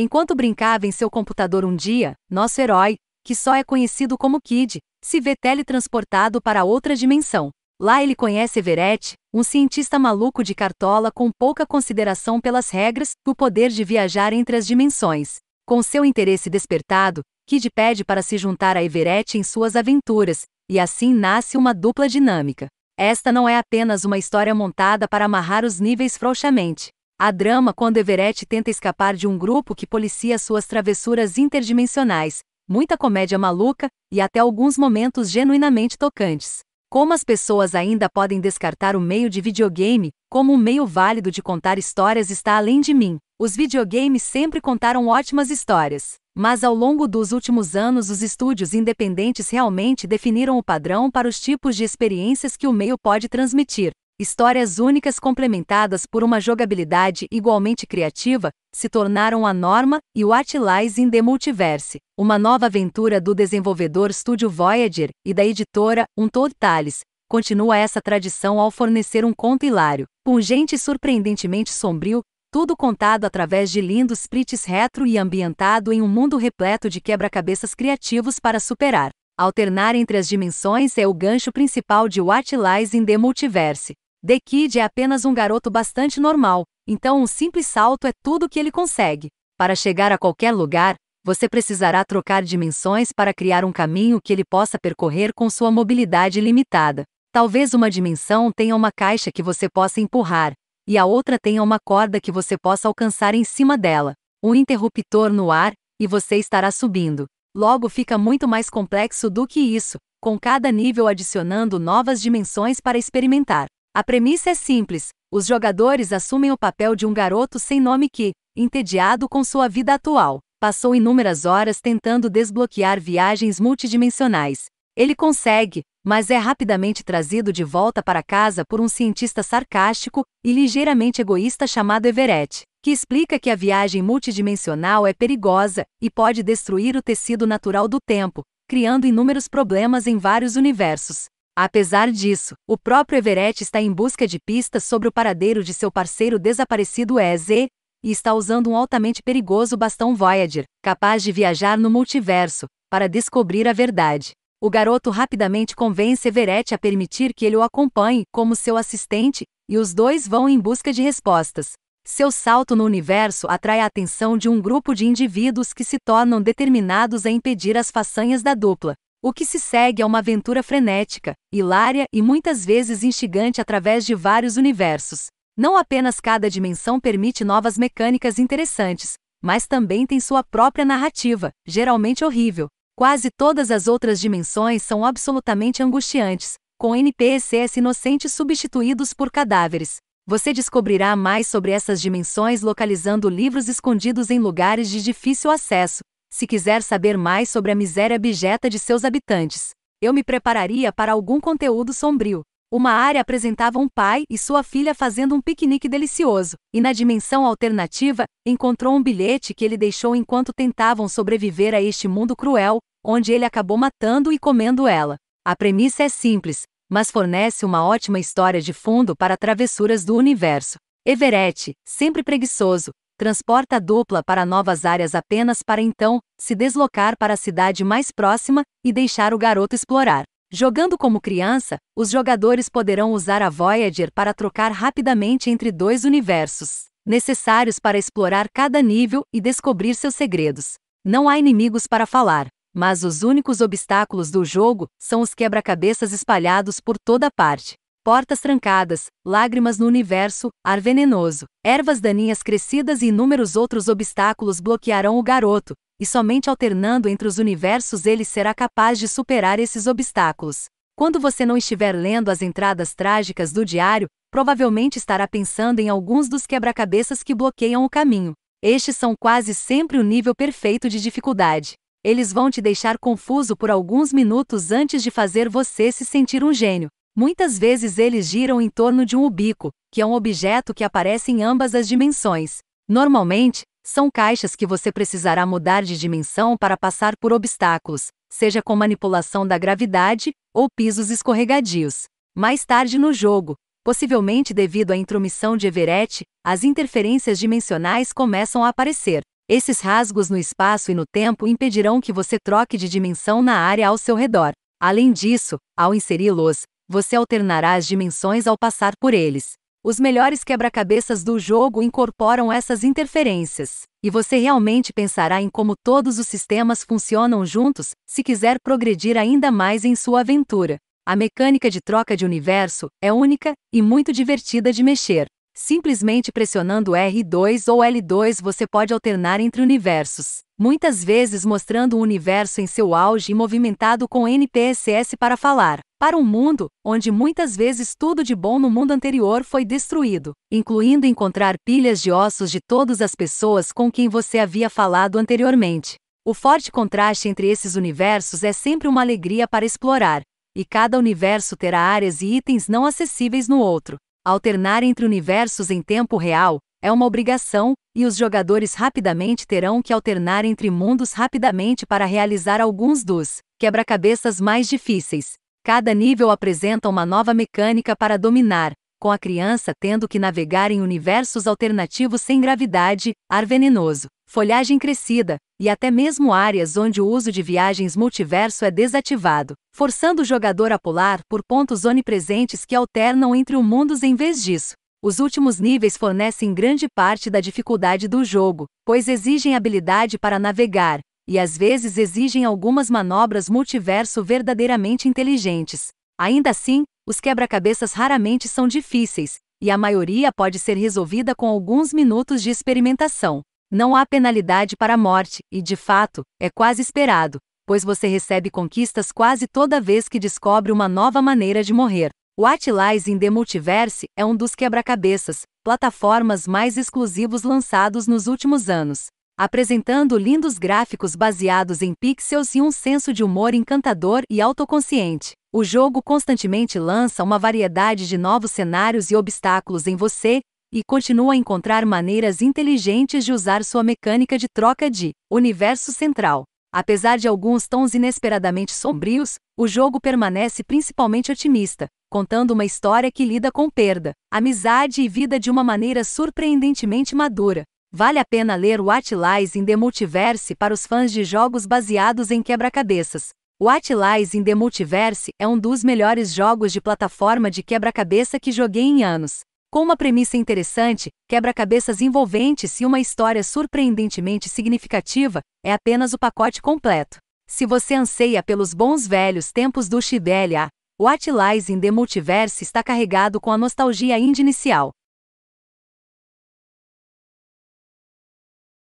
Enquanto brincava em seu computador um dia, nosso herói, que só é conhecido como Kid, se vê teletransportado para outra dimensão. Lá ele conhece Everett, um cientista maluco de cartola com pouca consideração pelas regras, o poder de viajar entre as dimensões. Com seu interesse despertado, Kid pede para se juntar a Everett em suas aventuras, e assim nasce uma dupla dinâmica. Esta não é apenas uma história montada para amarrar os níveis frouxamente. Há drama quando Everett tenta escapar de um grupo que policia suas travessuras interdimensionais, muita comédia maluca e até alguns momentos genuinamente tocantes. Como as pessoas ainda podem descartar o meio de videogame como um meio válido de contar histórias está além de mim. Os videogames sempre contaram ótimas histórias, mas ao longo dos últimos anos os estúdios independentes realmente definiram o padrão para os tipos de experiências que o meio pode transmitir. Histórias únicas complementadas por uma jogabilidade igualmente criativa se tornaram a norma e o Art Lies in the Multiverse, uma nova aventura do desenvolvedor Studio Voyager e da editora Untold Tales, continua essa tradição ao fornecer um conto hilário, pungente e surpreendentemente sombrio, tudo contado através de lindos sprites retro e ambientado em um mundo repleto de quebra-cabeças criativos para superar. Alternar entre as dimensões é o gancho principal de What Lies in the Multiverse, The Kid é apenas um garoto bastante normal, então um simples salto é tudo que ele consegue. Para chegar a qualquer lugar, você precisará trocar dimensões para criar um caminho que ele possa percorrer com sua mobilidade limitada. Talvez uma dimensão tenha uma caixa que você possa empurrar, e a outra tenha uma corda que você possa alcançar em cima dela, um interruptor no ar, e você estará subindo. Logo fica muito mais complexo do que isso, com cada nível adicionando novas dimensões para experimentar. A premissa é simples: os jogadores assumem o papel de um garoto sem nome que, entediado com sua vida atual, passou inúmeras horas tentando desbloquear viagens multidimensionais. Ele consegue, mas é rapidamente trazido de volta para casa por um cientista sarcástico e ligeiramente egoísta chamado Everett, que explica que a viagem multidimensional é perigosa e pode destruir o tecido natural do tempo, criando inúmeros problemas em vários universos. Apesar disso, o próprio Everett está em busca de pistas sobre o paradeiro de seu parceiro desaparecido EZ, e está usando um altamente perigoso bastão Voyager, capaz de viajar no multiverso, para descobrir a verdade. O garoto rapidamente convence Everett a permitir que ele o acompanhe como seu assistente, e os dois vão em busca de respostas. Seu salto no universo atrai a atenção de um grupo de indivíduos que se tornam determinados a impedir as façanhas da dupla. O que se segue é uma aventura frenética, hilária e muitas vezes instigante através de vários universos. Não apenas cada dimensão permite novas mecânicas interessantes, mas também tem sua própria narrativa, geralmente horrível. Quase todas as outras dimensões são absolutamente angustiantes, com NPCs inocentes substituídos por cadáveres. Você descobrirá mais sobre essas dimensões localizando livros escondidos em lugares de difícil acesso, se quiser saber mais sobre a miséria abjeta de seus habitantes, eu me prepararia para algum conteúdo sombrio. Uma área apresentava um pai e sua filha fazendo um piquenique delicioso, e na dimensão alternativa, encontrou um bilhete que ele deixou enquanto tentavam sobreviver a este mundo cruel, onde ele acabou matando e comendo ela. A premissa é simples, mas fornece uma ótima história de fundo para travessuras do universo. Everett, sempre preguiçoso, transporta a dupla para novas áreas apenas para então se deslocar para a cidade mais próxima e deixar o garoto explorar. Jogando como criança, os jogadores poderão usar a Voyager para trocar rapidamente entre dois universos, necessários para explorar cada nível e descobrir seus segredos. Não há inimigos para falar, mas os únicos obstáculos do jogo são os quebra-cabeças espalhados por toda parte portas trancadas, lágrimas no universo, ar venenoso, ervas daninhas crescidas e inúmeros outros obstáculos bloquearão o garoto, e somente alternando entre os universos ele será capaz de superar esses obstáculos. Quando você não estiver lendo as entradas trágicas do diário, provavelmente estará pensando em alguns dos quebra-cabeças que bloqueiam o caminho. Estes são quase sempre o nível perfeito de dificuldade. Eles vão te deixar confuso por alguns minutos antes de fazer você se sentir um gênio. Muitas vezes eles giram em torno de um ubico, que é um objeto que aparece em ambas as dimensões. Normalmente, são caixas que você precisará mudar de dimensão para passar por obstáculos, seja com manipulação da gravidade ou pisos escorregadios. Mais tarde no jogo, possivelmente devido à intromissão de Everett, as interferências dimensionais começam a aparecer. Esses rasgos no espaço e no tempo impedirão que você troque de dimensão na área ao seu redor. Além disso, ao inseri-los, você alternará as dimensões ao passar por eles. Os melhores quebra-cabeças do jogo incorporam essas interferências, e você realmente pensará em como todos os sistemas funcionam juntos se quiser progredir ainda mais em sua aventura. A mecânica de troca de universo é única e muito divertida de mexer. Simplesmente pressionando R2 ou L2 você pode alternar entre universos, muitas vezes mostrando o um universo em seu auge e movimentado com NPSs para falar para um mundo onde muitas vezes tudo de bom no mundo anterior foi destruído, incluindo encontrar pilhas de ossos de todas as pessoas com quem você havia falado anteriormente. O forte contraste entre esses universos é sempre uma alegria para explorar, e cada universo terá áreas e itens não acessíveis no outro. Alternar entre universos em tempo real é uma obrigação, e os jogadores rapidamente terão que alternar entre mundos rapidamente para realizar alguns dos quebra-cabeças mais difíceis. Cada nível apresenta uma nova mecânica para dominar, com a criança tendo que navegar em universos alternativos sem gravidade, ar venenoso, folhagem crescida, e até mesmo áreas onde o uso de viagens multiverso é desativado, forçando o jogador a pular por pontos onipresentes que alternam entre os mundos em vez disso. Os últimos níveis fornecem grande parte da dificuldade do jogo, pois exigem habilidade para navegar, e às vezes exigem algumas manobras multiverso verdadeiramente inteligentes. Ainda assim, os quebra-cabeças raramente são difíceis, e a maioria pode ser resolvida com alguns minutos de experimentação. Não há penalidade para a morte, e de fato, é quase esperado, pois você recebe conquistas quase toda vez que descobre uma nova maneira de morrer. O Atlas in the Multiverse é um dos quebra-cabeças, plataformas mais exclusivos lançados nos últimos anos apresentando lindos gráficos baseados em pixels e um senso de humor encantador e autoconsciente. O jogo constantemente lança uma variedade de novos cenários e obstáculos em você, e continua a encontrar maneiras inteligentes de usar sua mecânica de troca de universo central. Apesar de alguns tons inesperadamente sombrios, o jogo permanece principalmente otimista, contando uma história que lida com perda, amizade e vida de uma maneira surpreendentemente madura, Vale a pena ler What Lies in the Multiverse para os fãs de jogos baseados em quebra-cabeças. What Lies in the Multiverse é um dos melhores jogos de plataforma de quebra-cabeça que joguei em anos. Com uma premissa interessante, quebra-cabeças envolventes e uma história surpreendentemente significativa, é apenas o pacote completo. Se você anseia pelos bons velhos tempos do Shibelia, What Lies in the Multiverse está carregado com a nostalgia indie inicial.